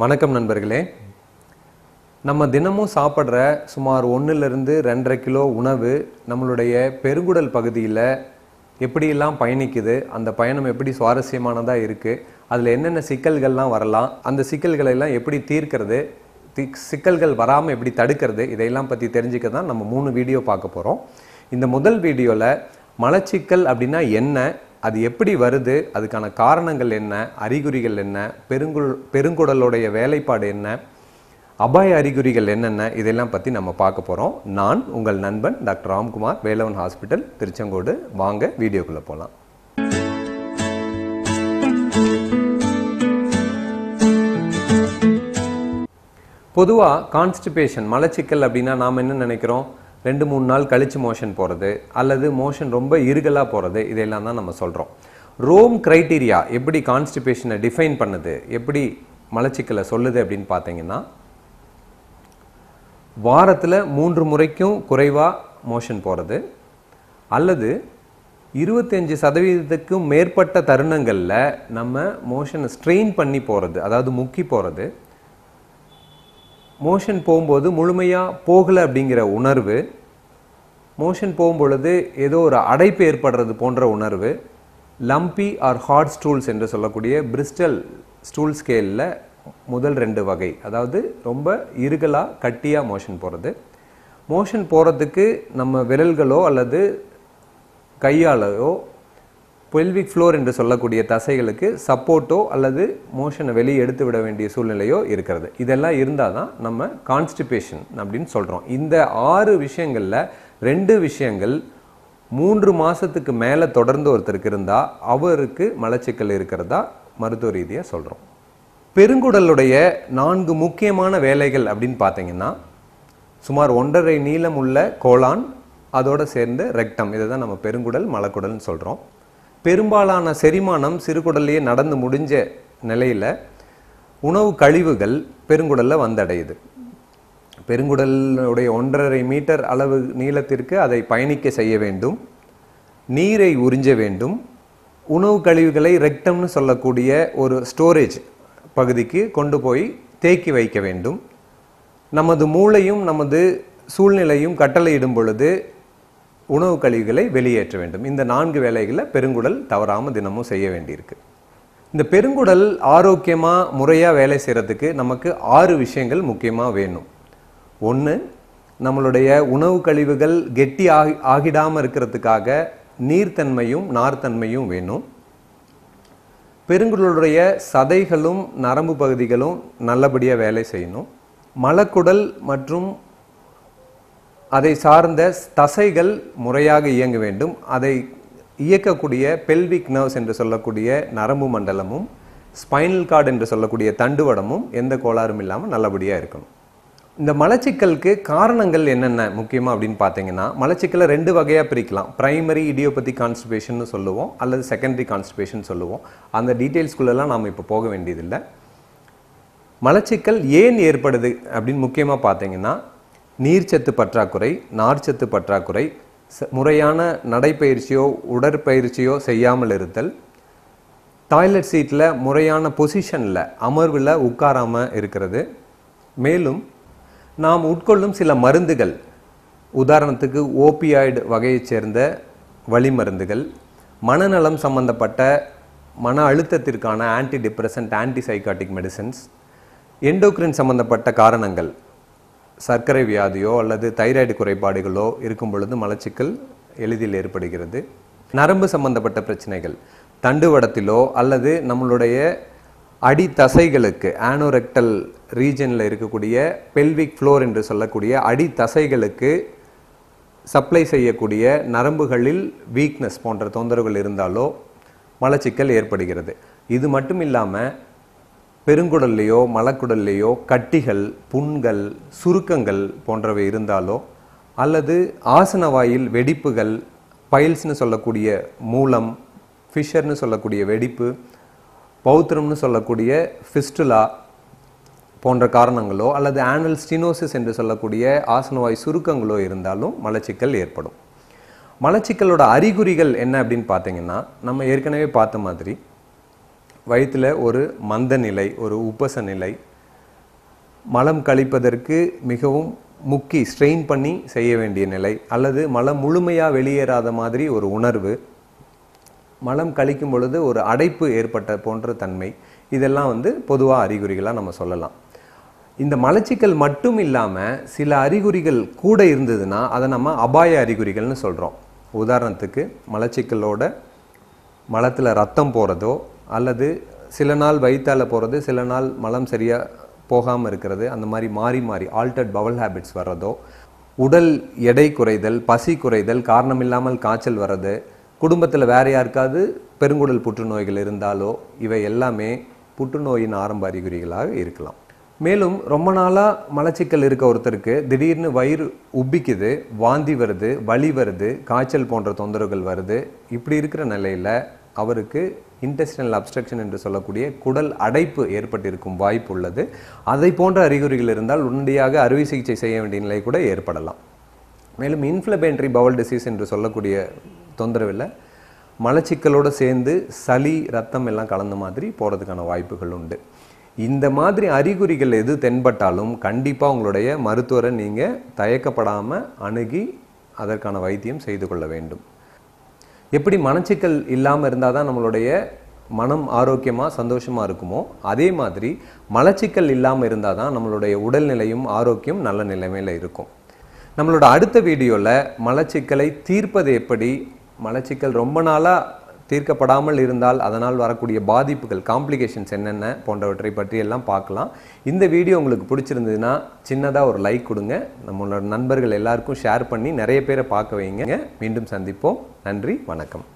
வணக்கம் நண்பர்களே நம்ம தினமும் சாப்பிட்ற சுமார் ஒன்றுலேருந்து ரெண்டரை கிலோ உணவு நம்மளுடைய பெருங்குடல் பகுதியில் எப்படியெல்லாம் பயணிக்குது அந்த பயணம் எப்படி சுவாரஸ்யமானதாக இருக்குது அதில் என்னென்ன சிக்கல்கள்லாம் வரலாம் அந்த சிக்கல்களை எல்லாம் எப்படி தீர்க்கிறது சிக்கல்கள் வராமல் எப்படி தடுக்கிறது இதையெல்லாம் பற்றி தெரிஞ்சுக்க தான் நம்ம மூணு வீடியோ பார்க்க போகிறோம் இந்த முதல் வீடியோவில் மலச்சிக்கல் அப்படின்னா என்ன அது எப்படி வருது அதுக்கான காரணங்கள் என்ன அறிகுறிகள் என்ன பெருங்குள் பெருங்குடலுடைய வேலைப்பாடு என்ன அபாய அறிகுறிகள் என்னென்ன இதெல்லாம் பற்றி நம்ம பார்க்க போகிறோம் நான் உங்கள் நண்பன் டாக்டர் ராம்குமார் வேலவன் ஹாஸ்பிட்டல் திருச்செங்கோடு வாங்க வீடியோக்குள்ளே போகலாம் பொதுவாக கான்ஸ்டிபேஷன் மலச்சிக்கல் அப்படின்னா நாம் என்ன நினைக்கிறோம் ரெண்டு மூணு நாள் கழித்து மோஷன் போகிறது அல்லது மோஷன் ரொம்ப இருகலாக போகிறது இதெல்லாம் தான் நம்ம சொல்கிறோம் ரோம் க்ரைட்டீரியா எப்படி கான்ஸ்டிபேஷனை டிஃபைன் பண்ணுது எப்படி மலச்சிக்கலை சொல்லுது அப்படின்னு பார்த்தீங்கன்னா வாரத்தில் மூன்று முறைக்கும் குறைவாக மோஷன் போகிறது அல்லது இருபத்தஞ்சி சதவீதத்துக்கும் மேற்பட்ட தருணங்களில் நம்ம மோஷனை ஸ்ட்ரெயின் பண்ணி போகிறது அதாவது முக்கி போகிறது மோஷன் போகும்போது முழுமையாக போகலை அப்படிங்கிற உணர்வு மோஷன் போகும்பொழுது ஏதோ ஒரு அடைப்பு ஏற்படுறது போன்ற உணர்வு லம்பி ஆர் ஹார்ட் ஸ்டூல்ஸ் என்று சொல்லக்கூடிய பிரிஸ்டல் ஸ்டூல் ஸ்கேலில் முதல் ரெண்டு வகை அதாவது ரொம்ப இருகலாக கட்டியாக மோஷன் போகிறது மோஷன் போகிறதுக்கு நம்ம விரல்களோ அல்லது கையாலையோ பெல்விக் ஃப்ளோர் என்று சொல்லக்கூடிய தசைகளுக்கு சப்போர்ட்டோ அல்லது மோஷனை வெளியே எடுத்து விட வேண்டிய சூழ்நிலையோ இருக்கிறது இதெல்லாம் இருந்தால் தான் நம்ம கான்ஸ்டிபேஷன் அப்படின்னு சொல்கிறோம் இந்த ஆறு விஷயங்களில் ரெண்டு விஷயங்கள் மூன்று மாதத்துக்கு மேலே தொடர்ந்து ஒருத்தருக்கு இருந்தால் அவருக்கு மலச்சிக்கல் இருக்கிறதா மருத்துவ ரீதியாக சொல்கிறோம் பெருங்குடலுடைய நான்கு முக்கியமான வேலைகள் அப்படின்னு பார்த்தீங்கன்னா சுமார் ஒன்றரை நீளம் உள்ள கோலான் அதோடு சேர்ந்து ரெக்டம் இதை தான் நம்ம பெருங்குடல் மலக்குடல்னு சொல்கிறோம் பெரும்பாலான செரிமானம் சிறுகுடல்லையே நடந்து முடிஞ்ச நிலையில் உணவு கழிவுகள் பெருங்குடலில் வந்தடையுது பெருங்குடலுடைய ஒன்றரை மீட்டர் அளவு நீளத்திற்கு அதை பயணிக்க செய்ய வேண்டும் நீரை உறிஞ்ச வேண்டும் உணவு கழிவுகளை ரெக்டம்னு சொல்லக்கூடிய ஒரு ஸ்டோரேஜ் பகுதிக்கு கொண்டு போய் தேக்கி வைக்க வேண்டும் நமது மூளையும் நமது சூழ்நிலையும் கட்டளையிடும் பொழுது உணவு கழிவுகளை வெளியேற்ற வேண்டும் இந்த நான்கு வேலைகளை பெருங்குடல் தவறாமல் தினமும் செய்ய வேண்டியிருக்கு இந்த பெருங்குடல் ஆரோக்கியமாக முறையாக வேலை செய்கிறதுக்கு நமக்கு ஆறு விஷயங்கள் முக்கியமாக வேணும் ஒன்று நம்மளுடைய உணவு கழிவுகள் கெட்டி ஆகி ஆகிடாமல் இருக்கிறதுக்காக நீர்த்தன்மையும் நார்த்தன்மையும் வேணும் பெருங்குடலுடைய சதைகளும் நரம்பு பகுதிகளும் நல்லபடியாக வேலை செய்யணும் மலக்குடல் மற்றும் அதை சார்ந்த தசைகள் முறையாக இயங்க வேண்டும் அதை இயக்கக்கூடிய பெல்விக் நர்வ்ஸ் என்று சொல்லக்கூடிய நரம்பு மண்டலமும் ஸ்பைனல் கார்டு என்று சொல்லக்கூடிய தண்டுவடமும் எந்த கோளாறும் இல்லாமல் நல்லபடியாக இருக்கணும் இந்த மலச்சிக்கலுக்கு காரணங்கள் என்னென்ன முக்கியமாக அப்படின்னு பார்த்தீங்கன்னா மலச்சிக்கலை ரெண்டு வகையாக பிரிக்கலாம் ப்ரைமரி இடியோபதி கான்ஸ்டிபேஷன் சொல்லுவோம் அல்லது செகண்டரி கான்ஸ்டிபேஷன் சொல்லுவோம் அந்த டீட்டெயில்ஸ்குள்ளெல்லாம் நாம் இப்போ போக வேண்டியதில்லை மலச்சிக்கல் ஏன் ஏற்படுது அப்படின்னு முக்கியமாக பார்த்தீங்கன்னா நீர்ச்சத்து பற்றாக்குறை நார்ச்சத்து பற்றாக்குறை முறையான நடைப்பயிற்சியோ உடற்பயிற்சியோ செய்யாமல் இருத்தல் டாய்லெட் சீட்டில் முறையான பொசிஷனில் அமர்வில் உட்காராமல் இருக்கிறது மேலும் நாம் உட்கொள்ளும் சில மருந்துகள் உதாரணத்துக்கு ஓபியாய்டு வகையைச் சேர்ந்த வழி மருந்துகள் மனநலம் சம்பந்தப்பட்ட மன அழுத்தத்திற்கான anti depressant antipsychotic medicines endocrine சம்பந்தப்பட்ட காரணங்கள் சர்க்கரை வியாதியோ அல்லது தைராய்டு குறைபாடுகளோ இருக்கும் பொழுது மலச்சிக்கல் எளிதில் ஏற்படுகிறது நரம்பு சம்பந்தப்பட்ட பிரச்சனைகள் தண்டுவடத்திலோ அல்லது நம்மளுடைய அடி தசைகளுக்கு ஆனோரெக்டல் ரீஜனில் இருக்கக்கூடிய பெல்விக் ஃப்ளோர் என்று சொல்லக்கூடிய அடி தசைகளுக்கு சப்ளை செய்யக்கூடிய நரம்புகளில் வீக்னஸ் போன்ற தொந்தரவுகள் இருந்தாலோ மலச்சிக்கல் ஏற்படுகிறது இது மட்டும் இல்லாமல் பெருங்குடல்லையோ மலக்குடல்லையோ கட்டிகள் புண்கள் சுருக்கங்கள் போன்றவை இருந்தாலோ அல்லது ஆசன வாயில் வெடிப்புகள் பைல்ஸ்னு சொல்லக்கூடிய மூலம் ஃபிஷர்னு சொல்லக்கூடிய வெடிப்பு பௌத்திரம்னு சொல்லக்கூடிய ஃபிஸ்டுலா போன்ற காரணங்களோ அல்லது ஆனல் ஸ்டினோசிஸ் என்று சொல்லக்கூடிய ஆசனவாய் சுருக்கங்களோ இருந்தாலும் மலச்சிக்கல் ஏற்படும் மலச்சிக்கலோட அறிகுறிகள் என்ன அப்படின்னு பார்த்தீங்கன்னா நம்ம ஏற்கனவே பார்த்த மாதிரி வயிற்றில் ஒரு மந்த நிலை ஒரு உப்பச நிலை மலம் கழிப்பதற்கு மிகவும் முக்கி ஸ்ட்ரெயின் பண்ணி செய்ய வேண்டிய நிலை அல்லது மலம் முழுமையாக வெளியேறாத மாதிரி ஒரு உணர்வு மலம் கழிக்கும் பொழுது ஒரு அடைப்பு ஏற்பட்ட போன்ற தன்மை இதெல்லாம் வந்து பொதுவாக அறிகுறிகளாக நம்ம சொல்லலாம் இந்த மலச்சிக்கல் மட்டும் இல்லாமல் சில அறிகுறிகள் கூட இருந்ததுன்னா அதை நம்ம அபாய அறிகுறிகள்னு சொல்கிறோம் உதாரணத்துக்கு மலச்சிக்கலோட மலத்தில் ரத்தம் போகிறதோ அல்லது சில நாள் வயிற்றால் போகிறது சில நாள் மலம் சரியாக போகாமல் இருக்கிறது அந்த மாதிரி மாறி மாறி ஆல்டர்ட் பவல் ஹேபிட்ஸ் வர்றதோ உடல் எடை குறைதல் பசி குறைதல் காரணமில்லாமல் காய்ச்சல் வர்றது குடும்பத்தில் வேறு யாருக்காவது பெருங்குடல் புற்றுநோய்கள் இருந்தாலோ இவை எல்லாமே புற்றுநோயின் ஆரம்ப அறிகுறிகளாக இருக்கலாம் மேலும் ரொம்ப நாளாக மலச்சிக்கல் இருக்க ஒருத்தருக்கு திடீர்னு வயிறு உப்பிக்குது வாந்தி வருது வலி வருது காய்ச்சல் போன்ற தொந்தரவுகள் வருது இப்படி இருக்கிற நிலையில் அவருக்கு இன்டெஸ்டினல் அப்ஸ்ட்ரக்ஷன் என்று சொல்லக்கூடிய குடல் அடைப்பு ஏற்பட்டிருக்கும் வாய்ப்பு உள்ளது அதை போன்ற அறிகுறிகள் இருந்தால் உடனடியாக அறுவை சிகிச்சை செய்ய வேண்டிய நிலை கூட ஏற்படலாம் மேலும் இன்ஃப்ளபேண்ட்ரி பவல் டிசீஸ் என்று சொல்லக்கூடிய தொந்தரவில் மலச்சிக்கலோடு சேர்ந்து சளி ரத்தம் எல்லாம் கலந்த மாதிரி போகிறதுக்கான வாய்ப்புகள் உண்டு இந்த மாதிரி அறிகுறிகள் எது தென்பட்டாலும் கண்டிப்பாக உங்களுடைய மருத்துவரை நீங்கள் தயக்கப்படாமல் அணுகி அதற்கான வைத்தியம் செய்து கொள்ள வேண்டும் எப்படி மனச்சிக்கல் இல்லாமல் இருந்தால் தான் நம்மளுடைய மனம் ஆரோக்கியமாக சந்தோஷமாக இருக்குமோ அதே மாதிரி மலச்சிக்கல் இல்லாமல் இருந்தால் தான் நம்மளுடைய உடல்நிலையும் ஆரோக்கியம் நல்ல நிலைமையில் இருக்கும் நம்மளோட அடுத்த வீடியோவில் மலச்சிக்கலை தீர்ப்பது எப்படி மலச்சிக்கல் ரொம்ப நாளாக தீர்க்கப்படாமல் இருந்தால் அதனால் வரக்கூடிய பாதிப்புகள் காம்ப்ளிகேஷன்ஸ் என்னென்ன போன்றவற்றை பற்றி எல்லாம் பார்க்கலாம் இந்த வீடியோ உங்களுக்கு பிடிச்சிருந்ததுன்னா சின்னதாக ஒரு லைக் கொடுங்க நம்மளோட நண்பர்கள் எல்லாருக்கும் ஷேர் பண்ணி நிறைய பேரை பார்க்க வைங்க மீண்டும் சந்திப்போம் நன்றி வணக்கம்